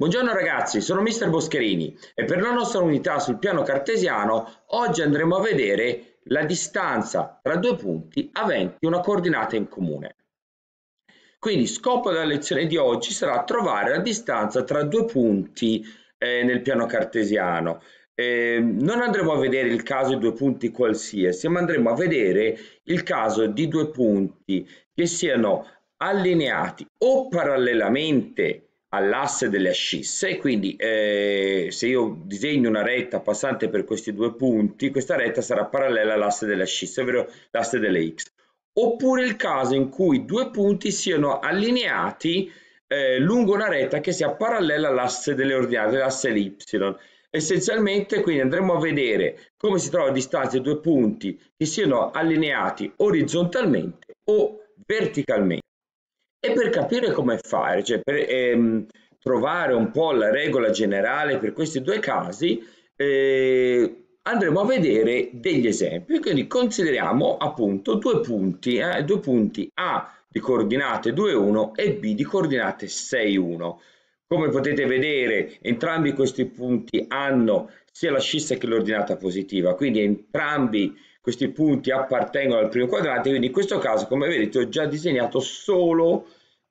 Buongiorno ragazzi, sono Mr. Boscherini e per la nostra unità sul piano cartesiano oggi andremo a vedere la distanza tra due punti aventi una coordinata in comune. Quindi scopo della lezione di oggi sarà trovare la distanza tra due punti eh, nel piano cartesiano. Eh, non andremo a vedere il caso di due punti qualsiasi, ma andremo a vedere il caso di due punti che siano allineati o parallelamente all'asse delle ascisse e quindi eh, se io disegno una retta passante per questi due punti questa retta sarà parallela all'asse delle ascisse ovvero l'asse delle x oppure il caso in cui due punti siano allineati eh, lungo una retta che sia parallela all'asse delle ordinate l'asse y essenzialmente quindi andremo a vedere come si trova a distanza di due punti che siano allineati orizzontalmente o verticalmente e per capire come fare, cioè per ehm, trovare un po' la regola generale per questi due casi, eh, andremo a vedere degli esempi. Quindi consideriamo appunto due punti, eh, due punti A di coordinate 2,1 e B di coordinate 6,1. Come potete vedere, entrambi questi punti hanno sia l'ascissa che l'ordinata positiva, quindi entrambi questi punti appartengono al primo quadrante, quindi in questo caso come vedete ho già disegnato solo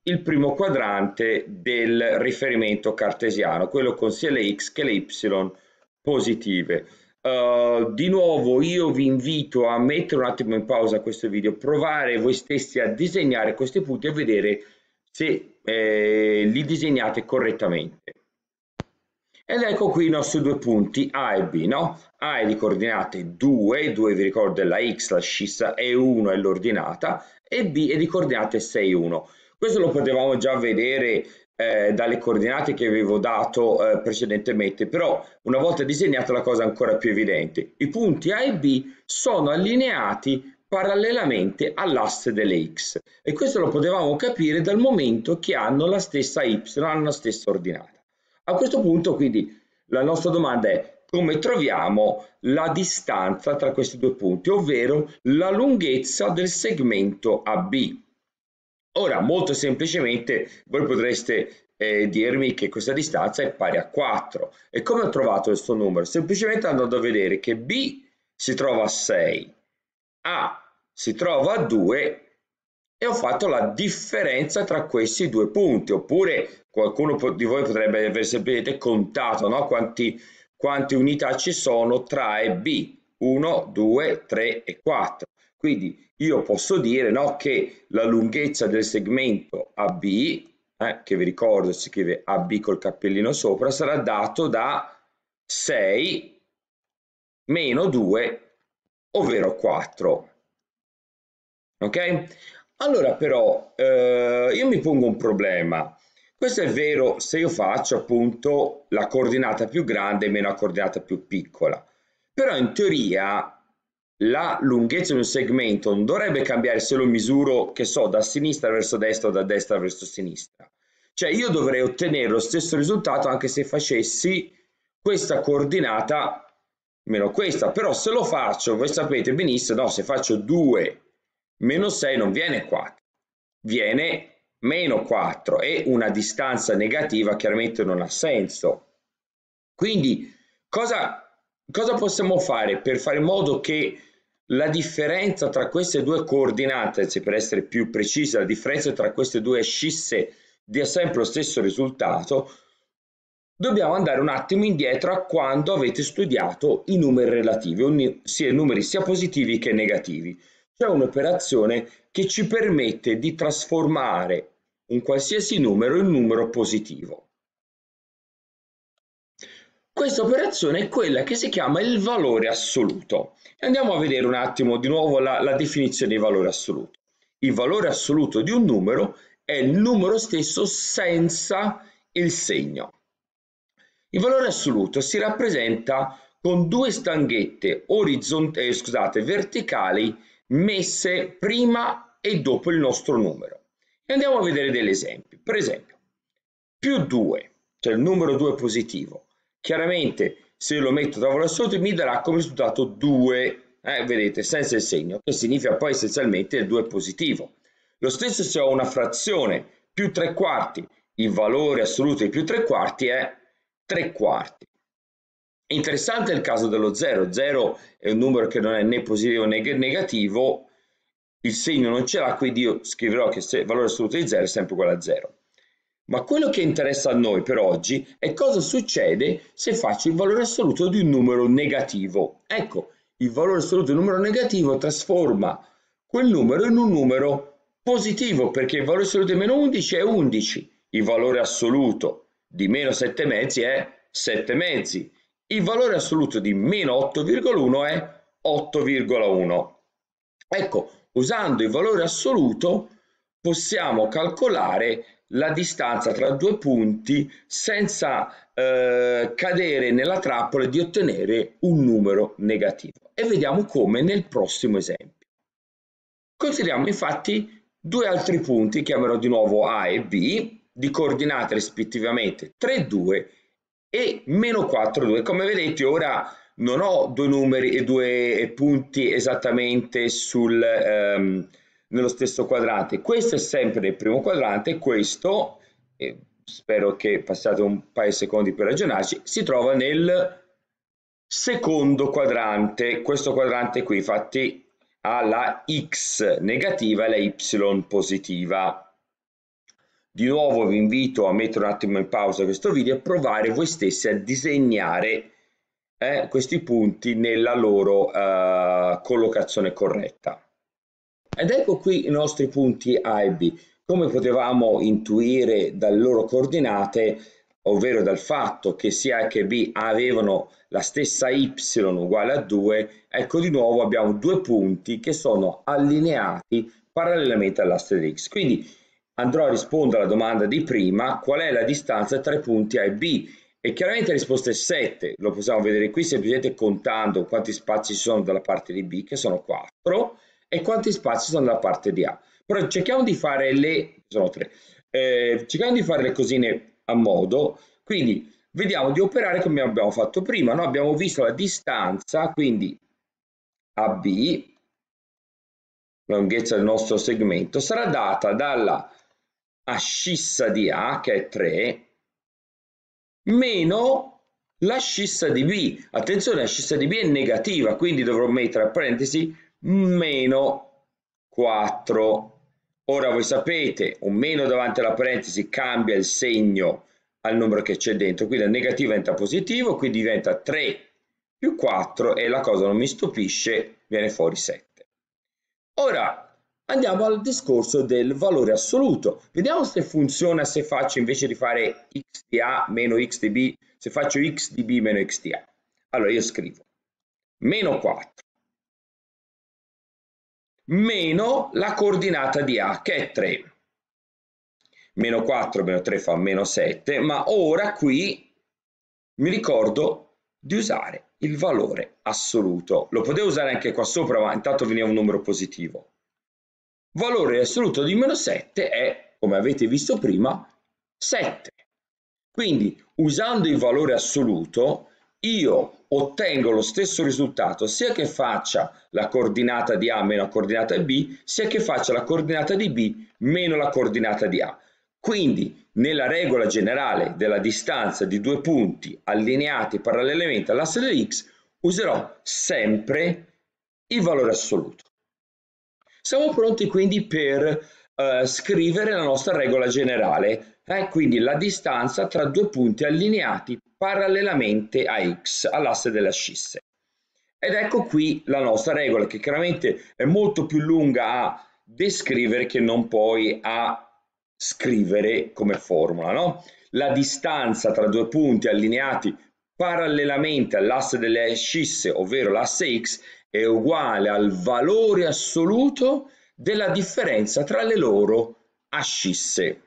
il primo quadrante del riferimento cartesiano, quello con sia le x che le y positive. Uh, di nuovo io vi invito a mettere un attimo in pausa questo video, provare voi stessi a disegnare questi punti e vedere se eh, li disegnate correttamente. Ed ecco qui i nostri due punti A e B, no? A è di coordinate 2, 2 vi ricordo è la x, la scissa e 1 è l'ordinata, e B è di coordinate 6, 1. Questo lo potevamo già vedere eh, dalle coordinate che avevo dato eh, precedentemente, però una volta disegnata la cosa è ancora più evidente. I punti A e B sono allineati parallelamente all'asse delle x e questo lo potevamo capire dal momento che hanno la stessa y, hanno la stessa ordinata. A questo punto quindi la nostra domanda è come troviamo la distanza tra questi due punti, ovvero la lunghezza del segmento AB. Ora, molto semplicemente, voi potreste eh, dirmi che questa distanza è pari a 4. E come ho trovato questo numero? Semplicemente andando a vedere che B si trova a 6, A si trova a 2 e ho fatto la differenza tra questi due punti oppure qualcuno di voi potrebbe aver semplicemente contato no? Quanti, quante unità ci sono tra A e B 1, 2, 3 e 4 quindi io posso dire no, che la lunghezza del segmento AB eh, che vi ricordo si scrive AB col cappellino sopra sarà dato da 6 meno 2 ovvero 4 ok allora però eh, io mi pongo un problema. Questo è vero se io faccio appunto la coordinata più grande meno la coordinata più piccola. Però in teoria la lunghezza di un segmento non dovrebbe cambiare se lo misuro, che so, da sinistra verso destra o da destra verso sinistra. Cioè io dovrei ottenere lo stesso risultato anche se facessi questa coordinata meno questa. Però se lo faccio, voi sapete benissimo, no, se faccio due Meno 6 non viene 4, viene meno 4 e una distanza negativa chiaramente non ha senso. Quindi cosa, cosa possiamo fare per fare in modo che la differenza tra queste due coordinate, anzi per essere più precisa, la differenza tra queste due scisse dia sempre lo stesso risultato, dobbiamo andare un attimo indietro a quando avete studiato i numeri relativi, sia numeri sia positivi che negativi c'è un'operazione che ci permette di trasformare un qualsiasi numero in numero positivo. Questa operazione è quella che si chiama il valore assoluto. Andiamo a vedere un attimo di nuovo la, la definizione di valore assoluto. Il valore assoluto di un numero è il numero stesso senza il segno. Il valore assoluto si rappresenta con due stanghette eh, scusate, verticali messe prima e dopo il nostro numero. E andiamo a vedere degli esempi. Per esempio, più 2, cioè il numero 2 positivo, chiaramente se lo metto da tavola assoluto mi darà come risultato 2, eh, vedete, senza il segno, che significa poi essenzialmente il 2 positivo. Lo stesso se ho una frazione più 3 quarti, il valore assoluto di più 3 quarti è 3 quarti. È interessante il caso dello 0, 0 è un numero che non è né positivo né negativo, il segno non ce l'ha, quindi io scriverò che se il valore assoluto di 0 è sempre uguale a 0. Ma quello che interessa a noi per oggi è cosa succede se faccio il valore assoluto di un numero negativo. Ecco, il valore assoluto di un numero negativo trasforma quel numero in un numero positivo, perché il valore assoluto di meno 11 è 11, il valore assoluto di meno 7 mezzi è 7 mezzi, il valore assoluto di meno 8,1 è 8,1. Ecco, usando il valore assoluto possiamo calcolare la distanza tra due punti senza eh, cadere nella trappola di ottenere un numero negativo. E vediamo come nel prossimo esempio. Consideriamo infatti due altri punti, chiamerò di nuovo A e B, di coordinate rispettivamente 3, 2 e meno 4, 2. Come vedete ora non ho due numeri e due punti esattamente sul, ehm, nello stesso quadrante. Questo è sempre il primo quadrante, questo, eh, spero che passate un paio di secondi per ragionarci, si trova nel secondo quadrante, questo quadrante qui, infatti ha la x negativa e la y positiva. Di nuovo vi invito a mettere un attimo in pausa questo video e provare voi stessi a disegnare eh, questi punti nella loro eh, collocazione corretta. Ed ecco qui i nostri punti A e B. Come potevamo intuire dalle loro coordinate, ovvero dal fatto che sia A che B avevano la stessa y uguale a 2, ecco di nuovo abbiamo due punti che sono allineati parallelamente all'asse di x. Quindi andrò a rispondere alla domanda di prima, qual è la distanza tra i punti A e B? E chiaramente la risposta è 7, lo possiamo vedere qui semplicemente contando quanti spazi ci sono dalla parte di B, che sono 4, e quanti spazi sono dalla parte di A. Però cerchiamo di fare le, sono 3, eh, cerchiamo di fare le cosine a modo, quindi vediamo di operare come abbiamo fatto prima, no? abbiamo visto la distanza, quindi AB, lunghezza del nostro segmento, sarà data dalla ascissa di A, che è 3, meno l'ascissa di B. Attenzione, l'ascissa di B è negativa, quindi dovrò mettere a parentesi meno 4. Ora voi sapete, un meno davanti alla parentesi cambia il segno al numero che c'è dentro, quindi la negativa diventa positivo, qui diventa 3 più 4 e la cosa non mi stupisce, viene fuori 7. Ora, andiamo al discorso del valore assoluto. Vediamo se funziona se faccio invece di fare x di a meno x di b, se faccio x di b meno x di a. Allora io scrivo meno 4 meno la coordinata di a che è 3. Meno 4 meno 3 fa meno 7, ma ora qui mi ricordo di usare il valore assoluto. Lo potevo usare anche qua sopra, ma intanto veniva un numero positivo valore assoluto di meno 7 è, come avete visto prima, 7. Quindi usando il valore assoluto io ottengo lo stesso risultato sia che faccia la coordinata di A meno la coordinata B, sia che faccia la coordinata di B meno la coordinata di A. Quindi nella regola generale della distanza di due punti allineati parallelamente all'asse dell'X userò sempre il valore assoluto. Siamo pronti quindi per eh, scrivere la nostra regola generale, eh? quindi la distanza tra due punti allineati parallelamente a x, all'asse dell'ascisse. Ed ecco qui la nostra regola, che chiaramente è molto più lunga a descrivere che non poi a scrivere come formula, no? La distanza tra due punti allineati parallelamente all'asse delle ascisse, ovvero l'asse x, è uguale al valore assoluto della differenza tra le loro ascisse.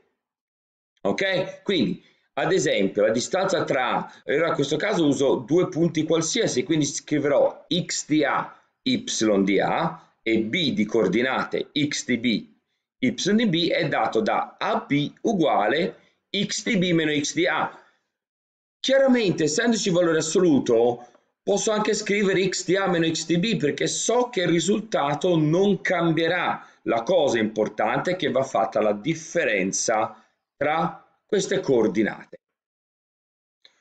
Ok? Quindi, ad esempio, la distanza tra, in questo caso uso due punti qualsiasi, quindi scriverò x di A, y di A e B di coordinate x di B, y di B è dato da AB uguale x di B meno x di A. Chiaramente, essendoci valore assoluto, Posso anche scrivere xda-xdb perché so che il risultato non cambierà. La cosa importante è che va fatta la differenza tra queste coordinate.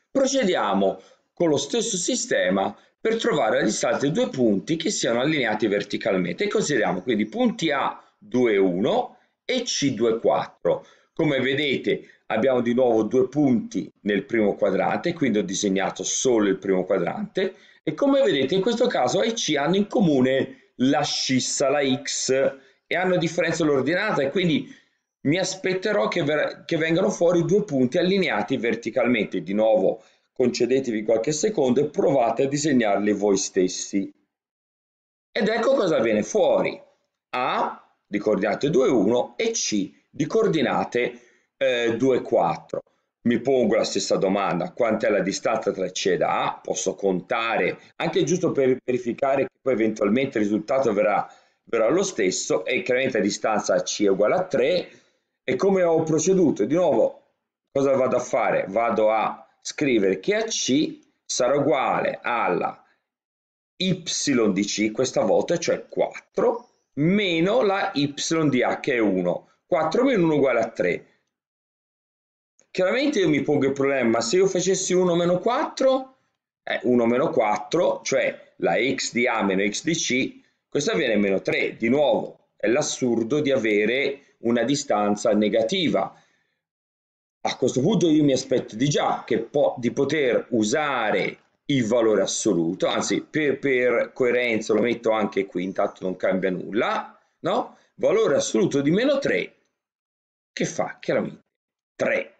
Procediamo con lo stesso sistema per trovare la distanza di due punti che siano allineati verticalmente e consideriamo quindi punti A 2,1 e c 2,4. Come vedete abbiamo di nuovo due punti nel primo quadrante, quindi ho disegnato solo il primo quadrante e come vedete in questo caso A e C hanno in comune la scissa, la X e hanno differenza l'ordinata e quindi mi aspetterò che, che vengano fuori due punti allineati verticalmente. Di nuovo concedetevi qualche secondo e provate a disegnarli voi stessi. Ed ecco cosa viene fuori. A di coordinate 2, 1 e C di coordinate 2 eh, 2, 4. Mi pongo la stessa domanda, quanta è la distanza tra C ed A? Posso contare, anche giusto per verificare che poi eventualmente il risultato verrà, verrà lo stesso e chiaramente la distanza C è uguale a 3 e come ho proceduto? Di nuovo, cosa vado a fare? Vado a scrivere che a C sarà uguale alla y di C, questa volta cioè 4, meno la y di H che è 1. 4 meno 1 uguale a 3. Chiaramente io mi pongo il problema, se io facessi 1 meno 4, eh, 1 meno 4, cioè la x di A meno x di C, questa viene meno 3. Di nuovo, è l'assurdo di avere una distanza negativa. A questo punto io mi aspetto di già che po di poter usare il valore assoluto, anzi per, per, coerenza lo metto anche qui, intanto non cambia nulla, no? Valore assoluto di meno 3, che fa chiaramente 3.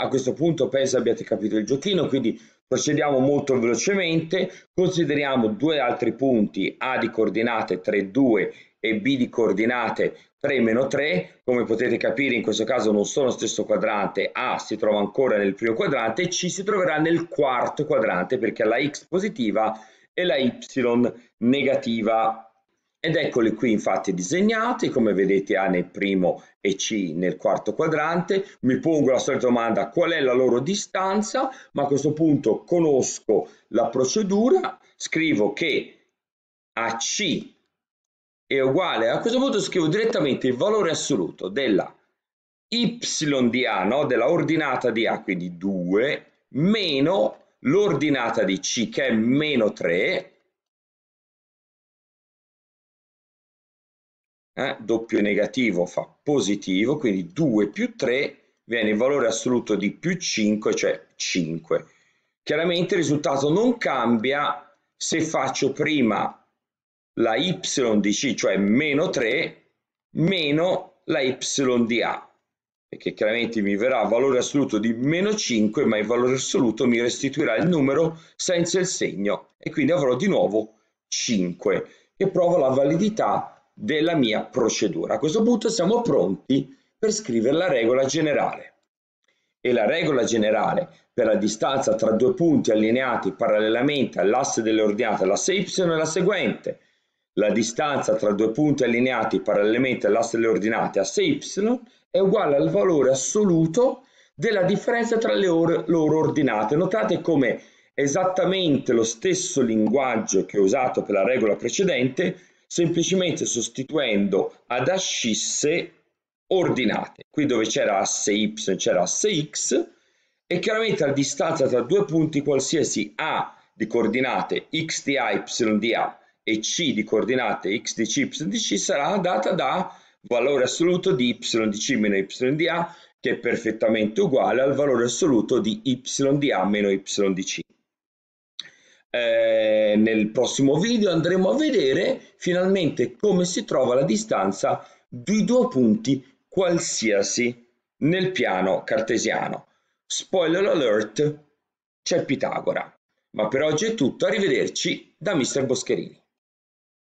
A questo punto penso abbiate capito il giochino, quindi procediamo molto velocemente, consideriamo due altri punti, A di coordinate 3, 2 e B di coordinate 3, meno 3. Come potete capire in questo caso non sono stesso quadrante, A si trova ancora nel primo quadrante e C si troverà nel quarto quadrante perché la X positiva e la Y negativa ed eccoli qui infatti disegnati, come vedete A nel primo e C nel quarto quadrante. Mi pongo la solita domanda qual è la loro distanza, ma a questo punto conosco la procedura, scrivo che AC è uguale, a questo punto scrivo direttamente il valore assoluto della y di A, no? della ordinata di A, quindi 2, meno l'ordinata di C che è meno 3, eh, doppio negativo fa positivo, quindi 2 più 3 viene il valore assoluto di più 5, cioè 5. Chiaramente il risultato non cambia se faccio prima la y di c, cioè meno 3, meno la y di a, perché chiaramente mi verrà il valore assoluto di meno 5, ma il valore assoluto mi restituirà il numero senza il segno, e quindi avrò di nuovo 5, che prova la validità della mia procedura. A questo punto siamo pronti per scrivere la regola generale. E la regola generale per la distanza tra due punti allineati parallelamente all'asse delle ordinate, l'asse y è la seguente. La distanza tra due punti allineati parallelamente all'asse delle ordinate, asse y, è uguale al valore assoluto della differenza tra le or loro ordinate. Notate come esattamente lo stesso linguaggio che ho usato per la regola precedente semplicemente sostituendo ad ascisse ordinate. Qui dove c'era asse y c'era asse x e chiaramente la distanza tra due punti qualsiasi a di coordinate x di a, y di a e c di coordinate x di c, y di c sarà data da valore assoluto di y di c meno y di a che è perfettamente uguale al valore assoluto di y di a meno y di c eh, nel prossimo video andremo a vedere finalmente come si trova la distanza di due punti qualsiasi nel piano cartesiano. Spoiler alert, c'è Pitagora. Ma per oggi è tutto, arrivederci da Mr. Boscherini.